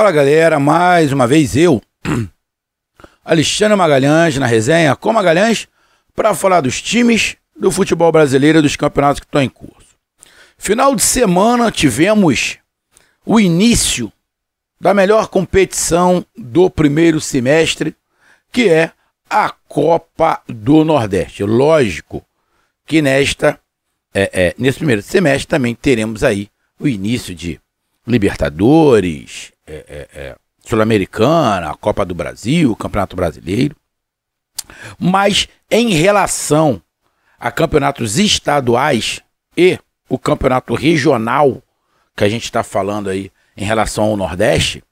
Fala galera, mais uma vez eu, Alexandre Magalhães, na resenha com Magalhães, para falar dos times do futebol brasileiro e dos campeonatos que estão em curso. Final de semana tivemos o início da melhor competição do primeiro semestre, que é a Copa do Nordeste. Lógico que nesta é, é, nesse primeiro semestre também teremos aí o início de Libertadores, é, é, é, Sul-Americana, Copa do Brasil, Campeonato Brasileiro. Mas em relação a campeonatos estaduais e o campeonato regional que a gente está falando aí em relação ao Nordeste,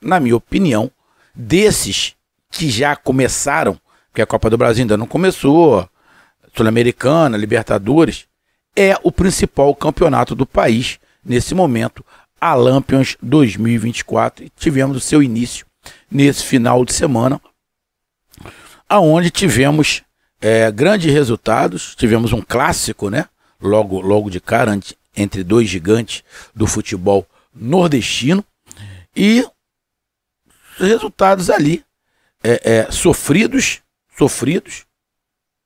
na minha opinião, desses que já começaram, porque a Copa do Brasil ainda não começou, Sul-Americana, Libertadores, é o principal campeonato do país nesse momento, a Lampions 2024 e tivemos o seu início nesse final de semana, aonde tivemos é, grandes resultados, tivemos um clássico, né? Logo, logo de cara entre dois gigantes do futebol nordestino e resultados ali é, é, sofridos, sofridos,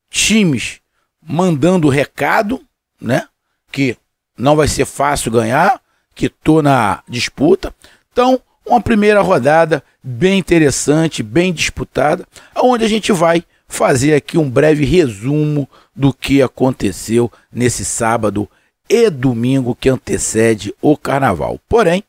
times mandando recado, né? Que não vai ser fácil ganhar, que estou na disputa. Então, uma primeira rodada bem interessante, bem disputada, onde a gente vai fazer aqui um breve resumo do que aconteceu nesse sábado e domingo que antecede o carnaval. Porém,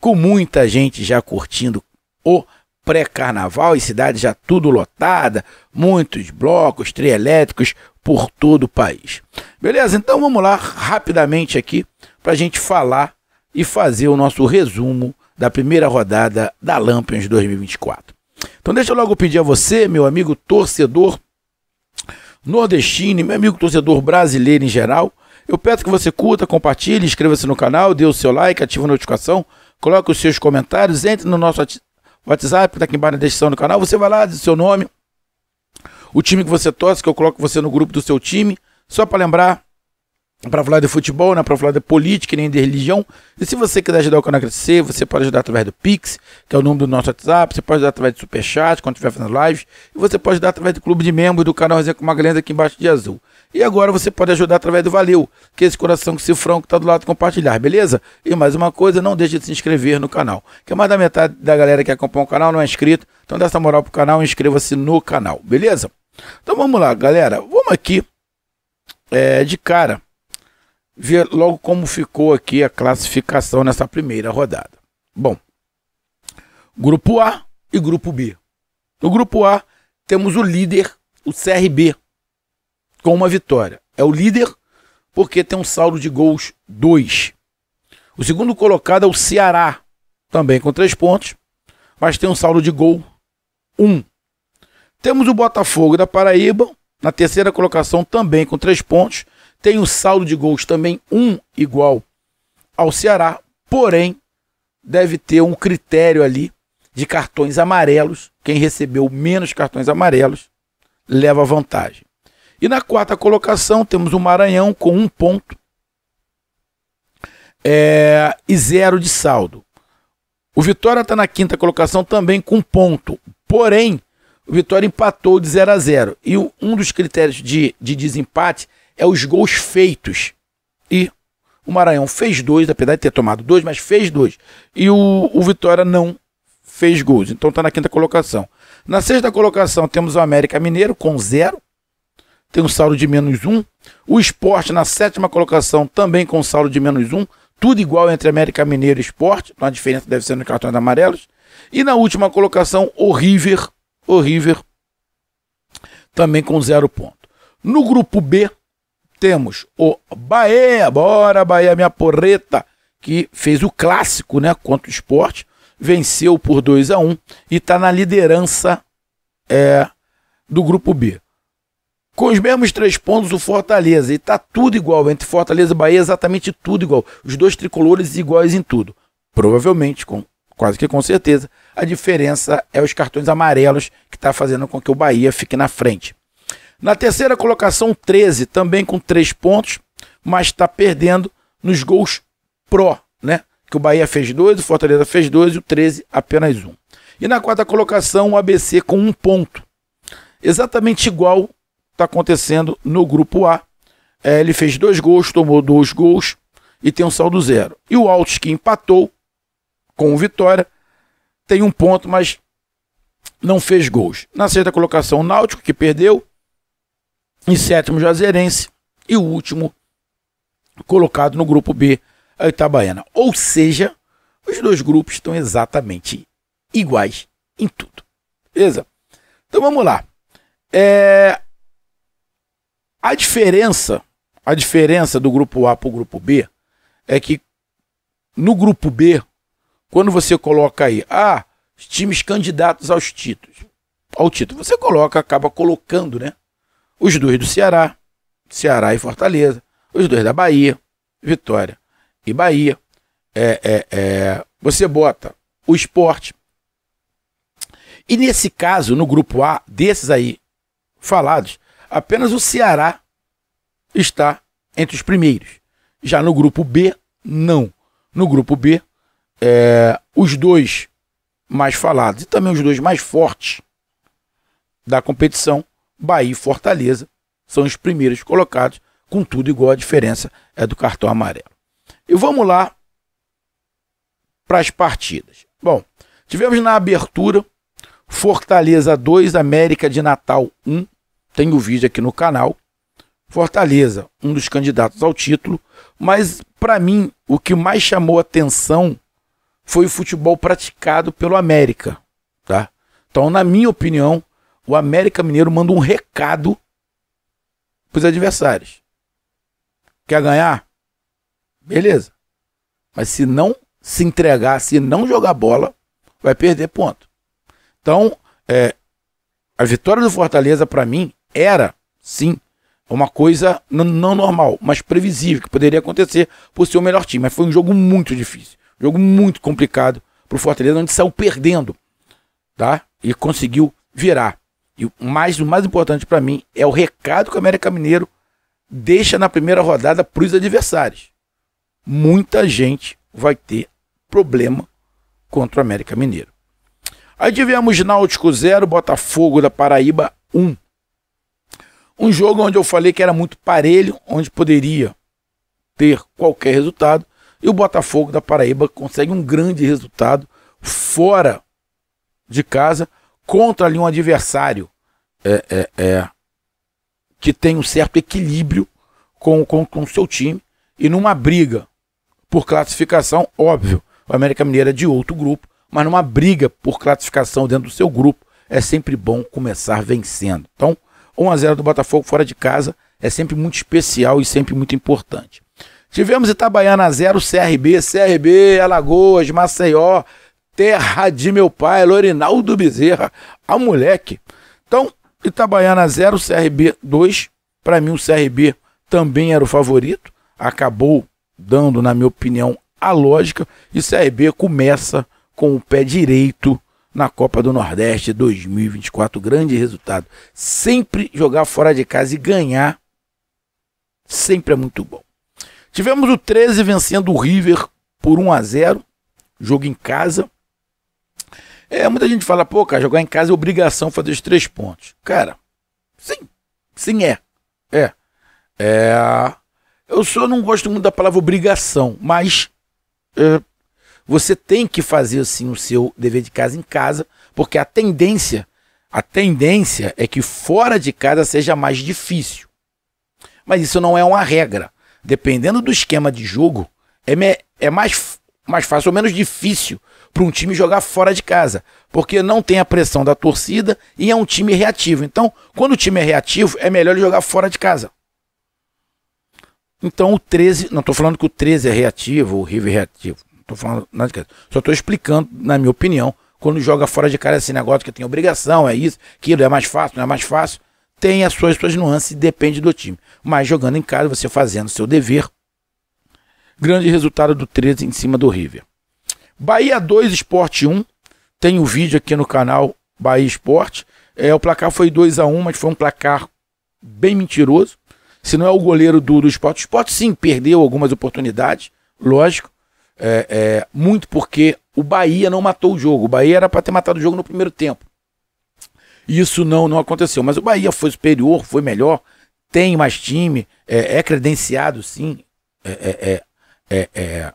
com muita gente já curtindo o pré-carnaval e cidade já tudo lotada, muitos blocos trielétricos por todo o país. Beleza? Então vamos lá rapidamente aqui para a gente falar e fazer o nosso resumo da primeira rodada da Lampions 2024. Então deixa eu logo pedir a você, meu amigo torcedor nordestino, meu amigo torcedor brasileiro em geral, eu peço que você curta, compartilhe, inscreva-se no canal, dê o seu like, ative a notificação, coloque os seus comentários, entre no nosso WhatsApp, que está aqui embaixo na descrição do canal, você vai lá, diz o seu nome, o time que você torce, que eu coloco você no grupo do seu time, só para lembrar, para falar de futebol, né? para falar de política nem de religião. E se você quiser ajudar o canal a crescer, você pode ajudar através do Pix, que é o número do nosso WhatsApp, você pode ajudar através do Superchat, quando estiver fazendo lives, e você pode ajudar através do clube de membros do canal Resenha com Magalhães aqui embaixo de azul. E agora você pode ajudar através do Valeu, que é esse coração que cifrão que está do lado compartilhar, beleza? E mais uma coisa, não deixe de se inscrever no canal, que mais da metade da galera que acompanha o canal não é inscrito, então dá essa moral pro canal e inscreva-se no canal, beleza? Então vamos lá, galera, vamos aqui é, de cara ver logo como ficou aqui a classificação nessa primeira rodada. Bom, grupo A e grupo B. No grupo A, temos o líder, o CRB, com uma vitória. É o líder porque tem um saldo de gols 2. O segundo colocado é o Ceará, também com 3 pontos, mas tem um saldo de gol 1. Um. Temos o Botafogo da Paraíba, na terceira colocação, também com 3 pontos, tem o saldo de gols também um igual ao Ceará, porém deve ter um critério ali de cartões amarelos. Quem recebeu menos cartões amarelos leva vantagem. E na quarta colocação temos o Maranhão com um ponto é, e zero de saldo. O Vitória está na quinta colocação também com um ponto, porém o Vitória empatou de 0 a 0. E um dos critérios de, de desempate é os gols feitos. E o Maranhão fez dois, apesar de ter tomado dois, mas fez dois. E o, o Vitória não fez gols. Então está na quinta colocação. Na sexta colocação temos o América Mineiro com zero. Tem um saldo de menos um. O esporte na sétima colocação também com saldo de menos um. Tudo igual entre América Mineiro e esporte. Então a diferença deve ser nos cartões amarelos. E na última colocação, o River. O River também com zero ponto. No grupo B, temos o Bahia, bora Bahia, minha porreta, que fez o clássico né, contra o esporte, venceu por 2 a 1 um, e está na liderança é, do grupo B. Com os mesmos três pontos, o Fortaleza. E tá tudo igual. Entre Fortaleza e Bahia, exatamente tudo igual. Os dois tricolores iguais em tudo. Provavelmente, com, quase que com certeza, a diferença é os cartões amarelos que está fazendo com que o Bahia fique na frente. Na terceira colocação, 13, também com 3 pontos, mas está perdendo nos gols pró, né? Que o Bahia fez 2, o Fortaleza fez 2 e o 13 apenas 1. Um. E na quarta colocação, o ABC com 1 um ponto. Exatamente igual está acontecendo no grupo A. É, ele fez 2 gols, tomou 2 gols e tem um saldo zero. E o Altos, que empatou com o Vitória, tem um ponto, mas não fez gols. Na sexta colocação, o Náutico, que perdeu em sétimo Juazeirense e o último colocado no grupo B, a Itabaiana. Ou seja, os dois grupos estão exatamente iguais em tudo. Beleza? Então vamos lá. É... A diferença, a diferença do grupo A para o grupo B é que no grupo B, quando você coloca aí, ah, times candidatos aos títulos, ao título, você coloca, acaba colocando, né? Os dois do Ceará, Ceará e Fortaleza. Os dois da Bahia, Vitória e Bahia. É, é, é, você bota o esporte. E nesse caso, no grupo A, desses aí falados, apenas o Ceará está entre os primeiros. Já no grupo B, não. No grupo B, é, os dois mais falados e também os dois mais fortes da competição Bahia e Fortaleza são os primeiros colocados, com tudo igual a diferença é do cartão amarelo. E vamos lá para as partidas. Bom, tivemos na abertura Fortaleza 2, América de Natal 1. Tem o vídeo aqui no canal. Fortaleza, um dos candidatos ao título, mas para mim o que mais chamou atenção foi o futebol praticado pelo América, tá? Então, na minha opinião, o América Mineiro manda um recado para os adversários. Quer ganhar? Beleza. Mas se não se entregar, se não jogar bola, vai perder ponto. Então, é, a vitória do Fortaleza, para mim, era, sim, uma coisa não normal, mas previsível, que poderia acontecer por ser o melhor time. Mas foi um jogo muito difícil, um jogo muito complicado para o Fortaleza, onde saiu perdendo tá? e conseguiu virar. E mais, o mais importante para mim é o recado que o América Mineiro deixa na primeira rodada para os adversários. Muita gente vai ter problema contra o América Mineiro. Aí tivemos Náutico 0, Botafogo da Paraíba 1. Um. um jogo onde eu falei que era muito parelho, onde poderia ter qualquer resultado. E o Botafogo da Paraíba consegue um grande resultado fora de casa contra ali um adversário é, é, é, que tem um certo equilíbrio com o com, com seu time e numa briga por classificação, óbvio, o América Mineira é de outro grupo, mas numa briga por classificação dentro do seu grupo, é sempre bom começar vencendo. Então, 1 a 0 do Botafogo fora de casa é sempre muito especial e sempre muito importante. Tivemos Itabaiana 0, CRB, CRB, Alagoas, Maceió, terra de meu pai, Lorinaldo Bezerra, a moleque. Então, Itabaiana 0, CRB 2. Para mim, o CRB também era o favorito. Acabou dando, na minha opinião, a lógica. E CRB começa com o pé direito na Copa do Nordeste 2024. Grande resultado. Sempre jogar fora de casa e ganhar sempre é muito bom. Tivemos o 13 vencendo o River por 1 a 0, jogo em casa. É, muita gente fala, pô, cara, jogar em casa é obrigação fazer os três pontos. Cara, sim, sim é. É. É. Eu só não gosto muito da palavra obrigação, mas é, você tem que fazer assim o seu dever de casa em casa, porque a tendência, a tendência é que fora de casa seja mais difícil. Mas isso não é uma regra. Dependendo do esquema de jogo, é, me, é mais mais fácil ou menos difícil para um time jogar fora de casa, porque não tem a pressão da torcida e é um time reativo. Então, quando o time é reativo, é melhor ele jogar fora de casa. Então o 13, não estou falando que o 13 é reativo, o River é reativo, não estou falando nada disso. Só estou explicando, na minha opinião, quando joga fora de casa esse negócio que tem obrigação, é isso, aquilo, é mais fácil, não é mais fácil. Tem as suas, suas nuances, depende do time. Mas jogando em casa, você fazendo o seu dever, Grande resultado do 13 em cima do River. Bahia 2, Esporte 1. Tem o um vídeo aqui no canal Bahia Esporte. É, o placar foi 2 a 1 mas foi um placar bem mentiroso. Se não é o goleiro do, do esporte, o esporte sim perdeu algumas oportunidades, lógico. É, é, muito porque o Bahia não matou o jogo. O Bahia era para ter matado o jogo no primeiro tempo. Isso não, não aconteceu. Mas o Bahia foi superior, foi melhor, tem mais time, é, é credenciado sim é, é, é é, é,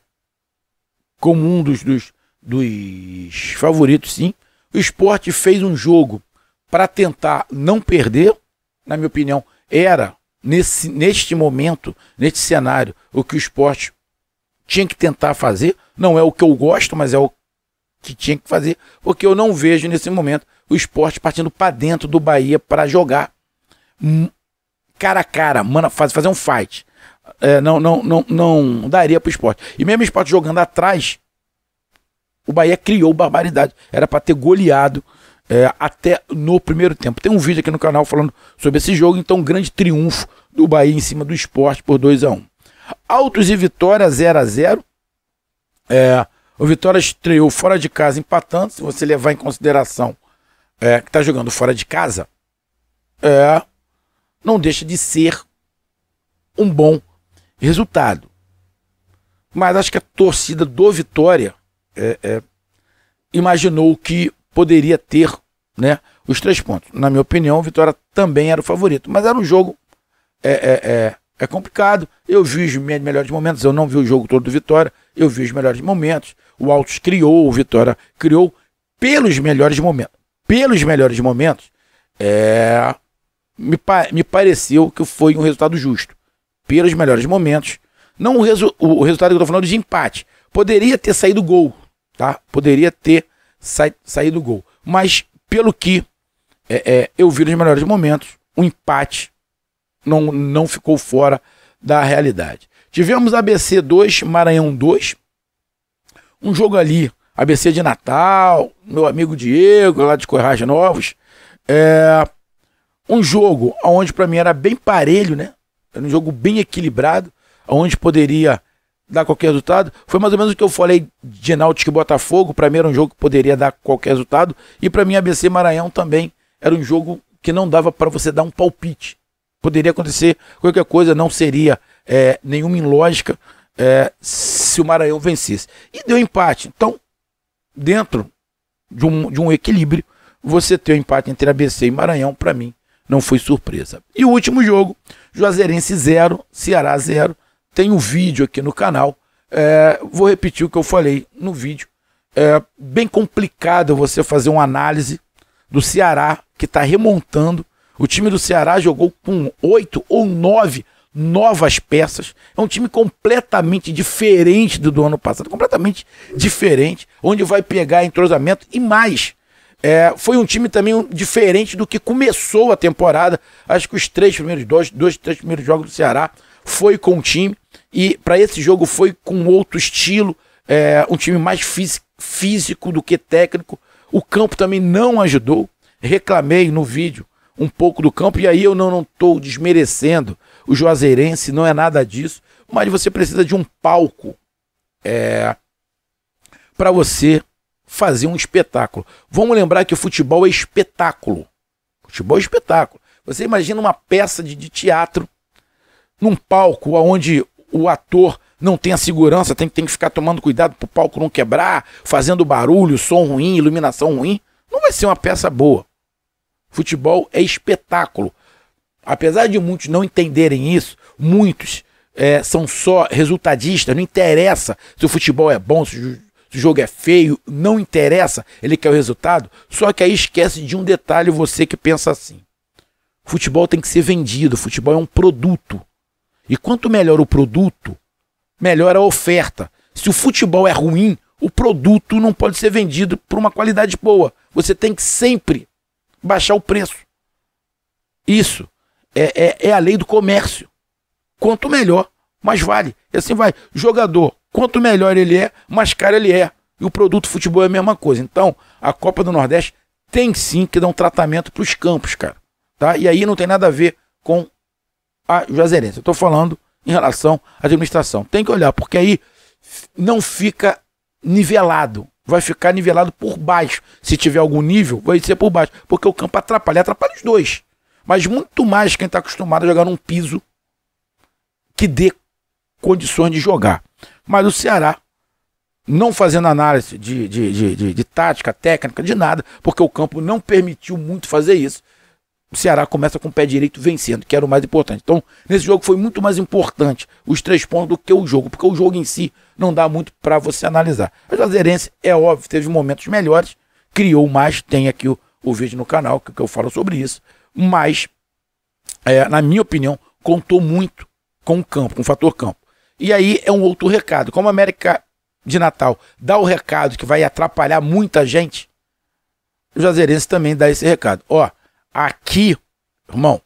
como um dos, dos, dos favoritos, sim. O esporte fez um jogo para tentar não perder, na minha opinião, era nesse, neste momento, neste cenário, o que o esporte tinha que tentar fazer. Não é o que eu gosto, mas é o que tinha que fazer, porque eu não vejo nesse momento o esporte partindo para dentro do Bahia para jogar hum, cara a cara, mano, fazer um fight é, não, não, não, não daria para o esporte. E mesmo o esporte jogando atrás, o Bahia criou barbaridade. Era para ter goleado é, até no primeiro tempo. Tem um vídeo aqui no canal falando sobre esse jogo, então um grande triunfo do Bahia em cima do esporte por 2 a 1 um. Altos e Vitória 0 a 0 é, O Vitória estreou fora de casa empatando, se você levar em consideração é, que está jogando fora de casa, é, não deixa de ser um bom resultado. Mas acho que a torcida do Vitória é, é, imaginou que poderia ter né, os três pontos. Na minha opinião, o Vitória também era o favorito. Mas era um jogo é, é, é, é complicado. Eu vi os melhores momentos, eu não vi o jogo todo do Vitória, eu vi os melhores momentos. O Altos criou, o Vitória criou pelos melhores momentos. Pelos melhores momentos, é, me, pa me pareceu que foi um resultado justo pelos melhores momentos. Não o, resu o resultado que eu tô falando é de empate. Poderia ter saído gol, tá? Poderia ter sa saído gol. Mas pelo que é, é, eu vi nos melhores momentos, o empate não, não ficou fora da realidade. Tivemos ABC 2, Maranhão 2. Um jogo ali, ABC de Natal, meu amigo Diego, lá de Corrais Novos. É, um jogo onde para mim era bem parelho, né? Era um jogo bem equilibrado, onde poderia dar qualquer resultado. Foi mais ou menos o que eu falei de Náutico e Botafogo. Para mim era um jogo que poderia dar qualquer resultado. E para mim ABC Maranhão também era um jogo que não dava para você dar um palpite. Poderia acontecer qualquer coisa, não seria é, nenhuma ilógica é, se o Maranhão vencesse. E deu empate. Então, dentro de um, de um equilíbrio, você ter o um empate entre ABC e Maranhão, para mim, não foi surpresa. E o último jogo, Juazeirense 0, Ceará 0. Tem um vídeo aqui no canal. É, vou repetir o que eu falei no vídeo. É bem complicado você fazer uma análise do Ceará, que está remontando. O time do Ceará jogou com oito ou nove novas peças. É um time completamente diferente do do ano passado, completamente diferente, onde vai pegar entrosamento e mais. É, foi um time também diferente do que começou a temporada. Acho que os três primeiros, dois, dois três primeiros jogos do Ceará foi com o time. E para esse jogo foi com outro estilo. É, um time mais físico do que técnico. O campo também não ajudou. Reclamei no vídeo um pouco do campo. E aí eu não estou desmerecendo o Juazeirense, não é nada disso. Mas você precisa de um palco é, para você fazer um espetáculo. Vamos lembrar que o futebol é espetáculo. Futebol é espetáculo. Você imagina uma peça de, de teatro num palco onde o ator não tem a segurança, tem, tem que ficar tomando cuidado para o palco não quebrar, fazendo barulho, som ruim, iluminação ruim. Não vai ser uma peça boa. Futebol é espetáculo. Apesar de muitos não entenderem isso, muitos é, são só resultadistas, não interessa se o futebol é bom, se se o jogo é feio, não interessa, ele quer o resultado. Só que aí esquece de um detalhe você que pensa assim. Futebol tem que ser vendido, futebol é um produto. E quanto melhor o produto, melhor a oferta. Se o futebol é ruim, o produto não pode ser vendido por uma qualidade boa. Você tem que sempre baixar o preço. Isso é, é, é a lei do comércio. Quanto melhor mas vale. E assim vai. Jogador, quanto melhor ele é, mais caro ele é. E o produto futebol é a mesma coisa. Então, a Copa do Nordeste tem sim que dar um tratamento para os campos, cara. Tá? E aí não tem nada a ver com a Juazeirense. Eu estou falando em relação à administração. Tem que olhar, porque aí não fica nivelado. Vai ficar nivelado por baixo. Se tiver algum nível, vai ser por baixo. Porque o campo atrapalha, atrapalha os dois. Mas muito mais quem está acostumado a jogar num piso que dê condições de jogar. Mas o Ceará, não fazendo análise de, de, de, de, de tática, técnica, de nada, porque o campo não permitiu muito fazer isso, o Ceará começa com o pé direito vencendo, que era o mais importante. Então, nesse jogo foi muito mais importante os três pontos do que o jogo, porque o jogo em si não dá muito para você analisar. A Juazeirense, é óbvio, teve momentos melhores, criou mais, tem aqui o, o vídeo no canal que, que eu falo sobre isso, mas, é, na minha opinião, contou muito com o campo, com o fator campo. E aí é um outro recado. Como a América de Natal dá o recado que vai atrapalhar muita gente, o Juazeirense também dá esse recado. Ó, aqui, irmão,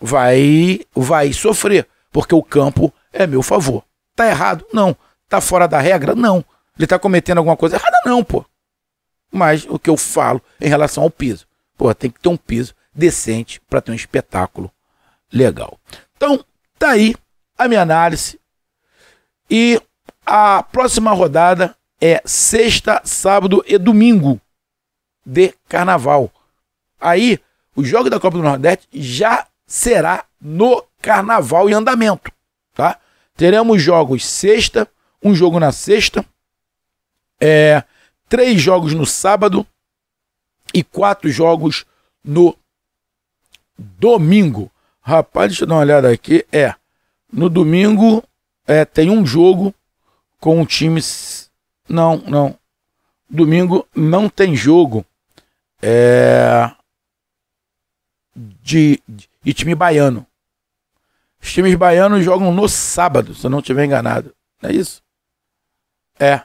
vai vai sofrer, porque o campo é meu favor. Tá errado? Não. Tá fora da regra? Não. Ele tá cometendo alguma coisa errada? Não, pô. Mas o que eu falo em relação ao piso? Pô, tem que ter um piso decente para ter um espetáculo legal. Então, tá aí a minha análise e a próxima rodada é sexta, sábado e domingo de carnaval. Aí, o jogo da Copa do Nordeste já será no carnaval em andamento, tá? Teremos jogos sexta, um jogo na sexta, é, três jogos no sábado e quatro jogos no domingo. Rapaz, deixa eu dar uma olhada aqui. É, no domingo é, tem um jogo com times time. Não, não. Domingo não tem jogo é, de, de time baiano. Os times baianos jogam no sábado, se eu não estiver enganado. Não é isso? É.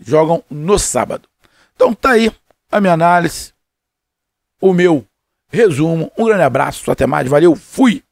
Jogam no sábado. Então tá aí a minha análise, o meu resumo. Um grande abraço, até mais, valeu, fui!